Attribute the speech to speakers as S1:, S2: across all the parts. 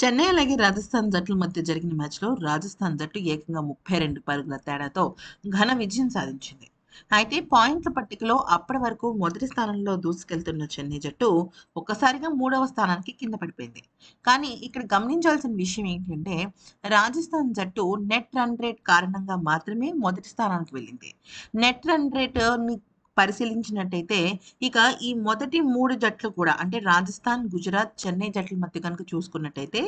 S1: చెన్నై అలాగే రాజస్థాన్ జట్ల మధ్య జరిగిన మ్యాచ్లో రాజస్థాన్ జట్టు ఏకంగా ముప్పై రెండు పరుగుల తేడాతో ఘన విజయం సాధించింది అయితే పాయింట్ల పట్టికలో అప్పటి వరకు మొదటి స్థానంలో దూసుకెళ్తున్న చెన్నై జట్టు ఒక్కసారిగా మూడవ స్థానానికి కింద పడిపోయింది కానీ ఇక్కడ గమనించాల్సిన విషయం ఏంటంటే రాజస్థాన్ జట్టు నెట్ రన్ రేట్ కారణంగా మాత్రమే మొదటి స్థానానికి వెళ్ళింది నెట్ రన్ రేట్ పరిశీలించినట్టయితే ఇక ఈ మొదటి మూడు జట్లు కూడా అంటే రాజస్థాన్ గుజరాత్ చెన్నై జట్ల మధ్య కనుక చూసుకున్నట్టయితే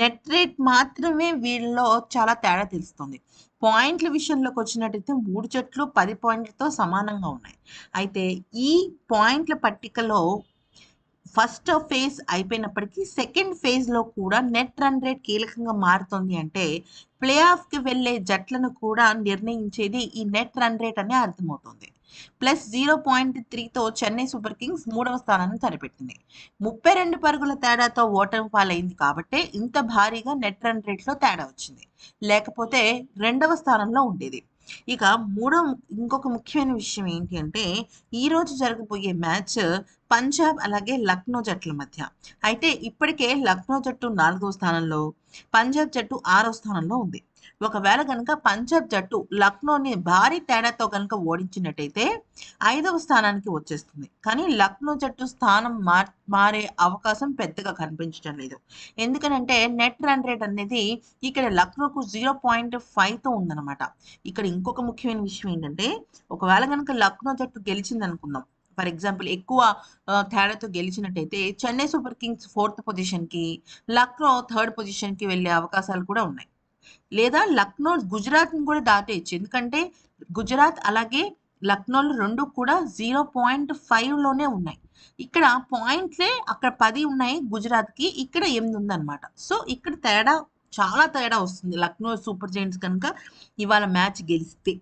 S1: నెట్ రేట్ మాత్రమే వీళ్ళలో చాలా తేడా తెలుస్తుంది పాయింట్ల విషయంలోకి వచ్చినట్టయితే మూడు జట్లు పది పాయింట్లతో సమానంగా ఉన్నాయి అయితే ఈ పాయింట్ల పట్టికలో ఫస్ట్ ఫేజ్ అయిపోయినప్పటికీ సెకండ్ ఫేజ్లో కూడా నెట్ రన్ రేట్ కీలకంగా మారుతుంది అంటే ప్లే ఆఫ్కి వెళ్ళే జట్లను కూడా నిర్ణయించేది ఈ నెట్ రన్ రేట్ అనే అర్థమవుతుంది ప్లస్ జీరో పాయింట్ త్రీతో చెన్నై సూపర్ కింగ్స్ మూడవ స్థానాన్ని తలపెట్టింది ముప్పై రెండు పరుగుల తేడాతో ఓటమి పాలైంది కాబట్టే ఇంత భారీగా నెట్ రన్ రేట్లో తేడా వచ్చింది లేకపోతే రెండవ స్థానంలో ఉండేది ఇక మూడో ఇంకొక ముఖ్యమైన విషయం ఏంటి అంటే ఈరోజు జరగబోయే మ్యాచ్ పంజాబ్ అలాగే లక్నో జట్ల మధ్య అయితే ఇప్పటికే లక్నో జట్టు నాలుగో స్థానంలో పంజాబ్ జట్టు ఆరో స్థానంలో ఉంది ఒకవేళ కనుక పంజాబ్ జట్టు లక్నోని భారీ తేడాతో కనుక ఓడించినట్టయితే ఐదవ స్థానానికి వచ్చేస్తుంది కానీ లక్నో జట్టు స్థానం మార్ మారే అవకాశం పెద్దగా కనిపించడం లేదు ఎందుకనంటే నెట్ రన్ రేట్ అనేది ఇక్కడ లక్నోకు జీరో పాయింట్ ఫైవ్తో ఉందన్నమాట ఇక్కడ ఇంకొక ముఖ్యమైన విషయం ఏంటంటే ఒకవేళ కనుక లక్నో జట్టు గెలిచింది అనుకుందాం ఫర్ ఎగ్జాంపుల్ ఎక్కువ తేడాతో గెలిచినట్టయితే చెన్నై సూపర్ కింగ్స్ ఫోర్త్ పొజిషన్కి లక్నో థర్డ్ పొజిషన్కి వెళ్ళే అవకాశాలు కూడా ఉన్నాయి లేదా లక్నో గుజరాత్ని కూడా దాటేయచ్చు ఎందుకంటే గుజరాత్ అలాగే లక్నోలు రెండు కూడా జీరో పాయింట్ ఫైవ్లోనే ఉన్నాయి ఇక్కడ పాయింట్లే అక్కడ పది ఉన్నాయి గుజరాత్కి ఇక్కడ ఎనిమిది ఉందన్నమాట సో ఇక్కడ తేడా చాలా తేడా వస్తుంది లక్నో సూపర్ జైంట్స్ కనుక ఇవాళ మ్యాచ్ గెలిస్తే